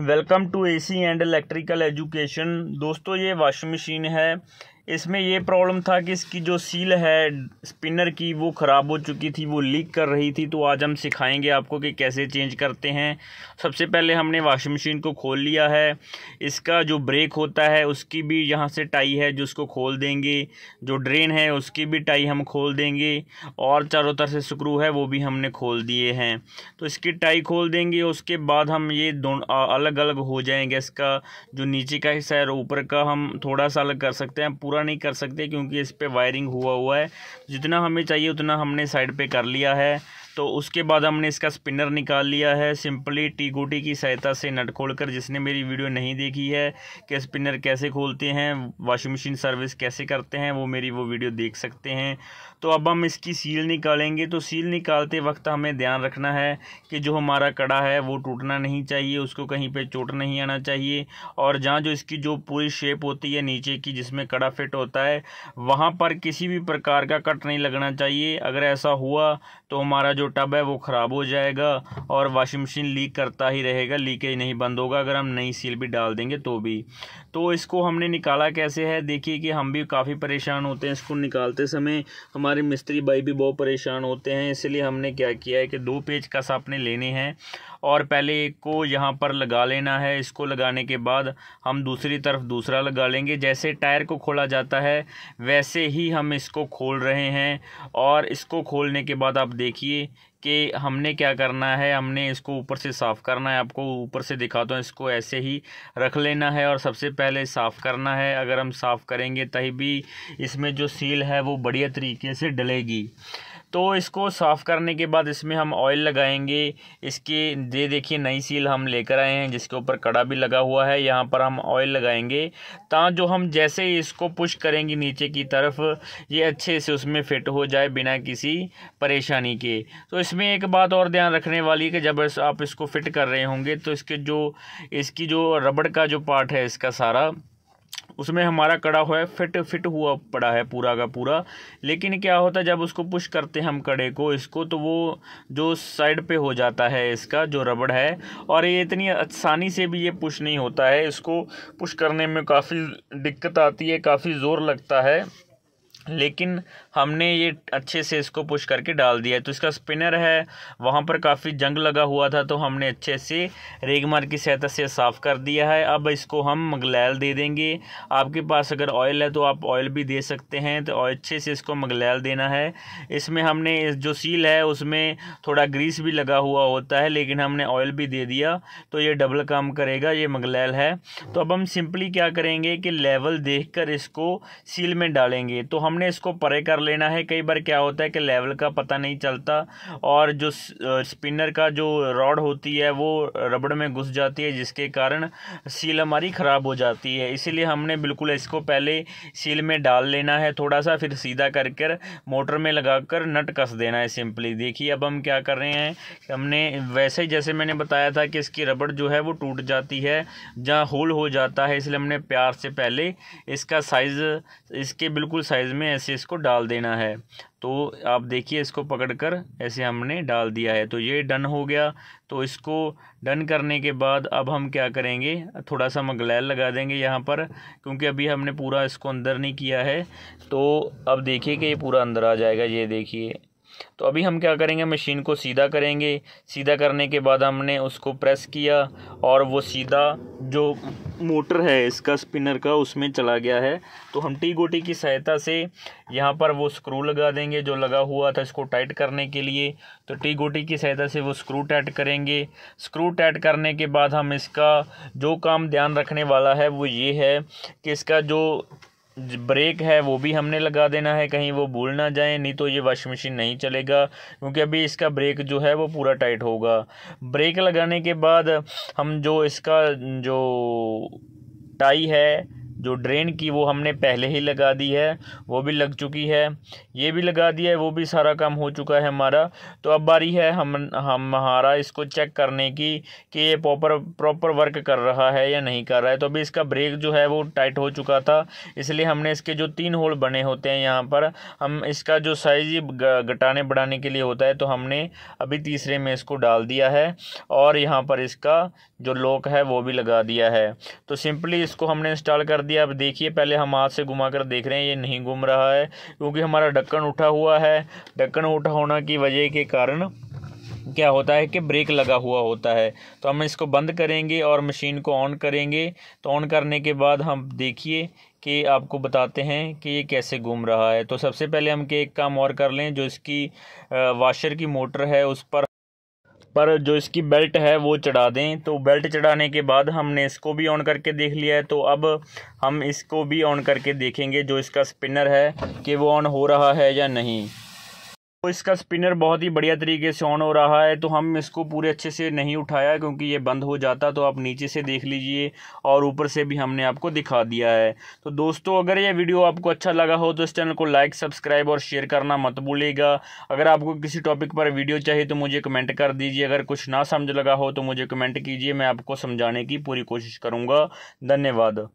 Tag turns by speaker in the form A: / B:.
A: welcome to AC and electrical education दोस्तों ये washing machine है इसमें ये प्रॉब्लम था कि इसकी जो सील है स्पिनर की वो ख़राब हो चुकी थी वो लीक कर रही थी तो आज हम सिखाएंगे आपको कि कैसे चेंज करते हैं सबसे पहले हमने वाशिंग मशीन को खोल लिया है इसका जो ब्रेक होता है उसकी भी यहाँ से टाई है जो उसको खोल देंगे जो ड्रेन है उसकी भी टाई हम खोल देंगे और चारों तरफ से स्क्रू है वो भी हमने खोल दिए हैं तो इसकी टाई खोल देंगे उसके बाद हम ये दोनों अलग अलग हो जाएंगे इसका जो नीचे का हिस्सा है ऊपर का हम थोड़ा सा अलग कर सकते हैं पूरा नहीं कर सकते क्योंकि इस पर वायरिंग हुआ हुआ है जितना हमें चाहिए उतना हमने साइड पे कर लिया है तो उसके बाद हमने इसका स्पिनर निकाल लिया है सिंपली टी गोटी की सहायता से नट खोल कर जिसने मेरी वीडियो नहीं देखी है कि स्पिनर कैसे खोलते हैं वॉशिंग मशीन सर्विस कैसे करते हैं वो मेरी वो वीडियो देख सकते हैं तो अब हम इसकी सील निकालेंगे तो सील निकालते वक्त हमें ध्यान रखना है कि जो हमारा कड़ा है वो टूटना नहीं चाहिए उसको कहीं पर चोट नहीं आना चाहिए और जहाँ जो इसकी जो पूरी शेप होती है नीचे की जिसमें कड़ा फिट होता है वहाँ पर किसी भी प्रकार का कट नहीं लगना चाहिए अगर ऐसा हुआ तो हमारा जो टब है वो ख़राब हो जाएगा और वाशिंग मशीन लीक करता ही रहेगा लीकेज नहीं बंद होगा अगर हम नई सील भी डाल देंगे तो भी तो इसको हमने निकाला कैसे है देखिए कि हम भी काफ़ी परेशान होते हैं इसको निकालते समय हमारे मिस्त्री भाई भी बहुत परेशान होते हैं इसलिए हमने क्या किया है कि दो पेज कस आपने लेने हैं और पहले एक को यहाँ पर लगा लेना है इसको लगाने के बाद हम दूसरी तरफ दूसरा लगा लेंगे जैसे टायर को खोला जाता है वैसे ही हम इसको खोल रहे हैं और इसको खोलने के बाद आप देखिए कि हमने क्या करना है हमने इसको ऊपर से साफ़ करना है आपको ऊपर से दिखाता हूँ इसको ऐसे ही रख लेना है और सबसे पहले साफ़ करना है अगर हम साफ़ करेंगे तभी इसमें जो सील है वो बढ़िया तरीके से डलेगी तो इसको साफ़ करने के बाद इसमें हम ऑयल लगाएंगे इसके ये देखिए नई सील हम लेकर आए हैं जिसके ऊपर कड़ा भी लगा हुआ है यहाँ पर हम ऑयल लगाएंगे ता जो हम जैसे ही इसको पुश करेंगे नीचे की तरफ ये अच्छे से उसमें फिट हो जाए बिना किसी परेशानी के तो इसमें एक बात और ध्यान रखने वाली कि जब आप इसको फिट कर रहे होंगे तो इसके जो इसकी जो रबड़ का जो पार्ट है इसका सारा उसमें हमारा कड़ा हुआ है फिट फिट हुआ पड़ा है पूरा का पूरा लेकिन क्या होता है जब उसको पुश करते हैं हम कड़े को इसको तो वो जो साइड पे हो जाता है इसका जो रबड़ है और ये इतनी आसानी से भी ये पुश नहीं होता है इसको पुश करने में काफ़ी दिक्कत आती है काफ़ी ज़ोर लगता है लेकिन हमने ये अच्छे से इसको पुश करके डाल दिया तो इसका स्पिनर है वहाँ पर काफ़ी जंग लगा हुआ था तो हमने अच्छे से रेगमार की सहायता से साफ़ कर दिया है अब इसको हम मगलैल दे देंगे आपके पास अगर ऑयल है तो आप ऑयल भी दे सकते हैं तो अच्छे से इसको मगलैल देना है इसमें हमने इस जो सील है उसमें थोड़ा ग्रीस भी लगा हुआ होता है लेकिन हमने ऑयल भी दे दिया तो ये डबल काम करेगा ये मगलैल है तो अब हम सिंपली क्या करेंगे कि लेवल देख इसको सील में डालेंगे तो हमने इसको परे कर लेना है कई बार क्या होता है कि लेवल का पता नहीं चलता और जो स्पिनर का जो रॉड होती है वो रबड़ में घुस जाती है जिसके कारण सील हमारी ख़राब हो जाती है इसीलिए हमने बिल्कुल इसको पहले सील में डाल लेना है थोड़ा सा फिर सीधा कर कर मोटर में लगा कर नट कस देना है सिंपली देखिए अब हम क्या कर रहे हैं हमने वैसे ही जैसे मैंने बताया था कि इसकी रबड़ जो है वो टूट जाती है जहाँ होल हो जाता है इसलिए हमने प्यार से पहले इसका साइज़ इसके बिल्कुल साइज़ में ऐसे इसको डाल देना है तो आप देखिए इसको पकड़कर ऐसे हमने डाल दिया है तो ये डन हो गया तो इसको डन करने के बाद अब हम क्या करेंगे थोड़ा सा मगलैल लगा देंगे यहाँ पर क्योंकि अभी हमने पूरा इसको अंदर नहीं किया है तो अब देखिए कि ये पूरा अंदर आ जाएगा ये देखिए तो अभी हम क्या करेंगे मशीन को सीधा करेंगे सीधा करने के बाद हमने उसको प्रेस किया और वो सीधा जो मोटर है इसका स्पिनर का उसमें चला गया है तो हम टी गोटी की सहायता से यहाँ पर वो स्क्रू लगा देंगे जो लगा हुआ था इसको टाइट करने के लिए तो टी गोटी की सहायता से वो स्क्रू टाइट करेंगे स्क्रू टाइट करने के बाद हम इसका जो काम ध्यान रखने वाला है वो ये है कि इसका जो ब्रेक है वो भी हमने लगा देना है कहीं वो भूल ना जाए नहीं तो ये वॉशिंग मशीन नहीं चलेगा क्योंकि अभी इसका ब्रेक जो है वो पूरा टाइट होगा ब्रेक लगाने के बाद हम जो इसका जो टाई है जो ड्रेन की वो हमने पहले ही लगा दी है वो भी लग चुकी है ये भी लगा दिया है वो भी सारा काम हो चुका है हमारा तो अब बारी है हम हमारा इसको चेक करने की कि ये प्रॉपर प्रॉपर वर्क कर रहा है या नहीं कर रहा है तो अभी इसका ब्रेक जो है वो टाइट हो चुका था इसलिए हमने इसके जो तीन होल बने होते हैं यहाँ पर हम इसका जो साइज़ घटाने बढ़ाने के लिए होता है तो हमने अभी तीसरे में इसको डाल दिया है और यहाँ पर इसका जो लॉक है वो भी लगा दिया है तो सिंपली इसको हमने इंस्टॉल कर दिया अब देखिए पहले हम हाथ से घुमा कर देख रहे हैं ये नहीं घूम रहा है क्योंकि हमारा ढक्कन उठा हुआ है ढक्कन उठा होने की वजह के कारण क्या होता है कि ब्रेक लगा हुआ होता है तो हम इसको बंद करेंगे और मशीन को ऑन करेंगे तो ऑन करने के बाद हम देखिए कि आपको बताते हैं कि ये कैसे घूम रहा है तो सबसे पहले हम के एक काम और कर लें जो इसकी वाशर की मोटर है उस पर पर जो इसकी बेल्ट है वो चढ़ा दें तो बेल्ट चढ़ाने के बाद हमने इसको भी ऑन करके देख लिया है तो अब हम इसको भी ऑन करके देखेंगे जो इसका स्पिनर है कि वो ऑन हो रहा है या नहीं तो इसका स्पिनर बहुत ही बढ़िया तरीके से ऑन हो रहा है तो हम इसको पूरे अच्छे से नहीं उठाया क्योंकि ये बंद हो जाता तो आप नीचे से देख लीजिए और ऊपर से भी हमने आपको दिखा दिया है तो दोस्तों अगर ये वीडियो आपको अच्छा लगा हो तो इस चैनल को लाइक सब्सक्राइब और शेयर करना मत भूलिएगा अगर आपको किसी टॉपिक पर वीडियो चाहिए तो मुझे कमेंट कर दीजिए अगर कुछ ना समझ लगा हो तो मुझे कमेंट कीजिए मैं आपको समझाने की पूरी कोशिश करूँगा धन्यवाद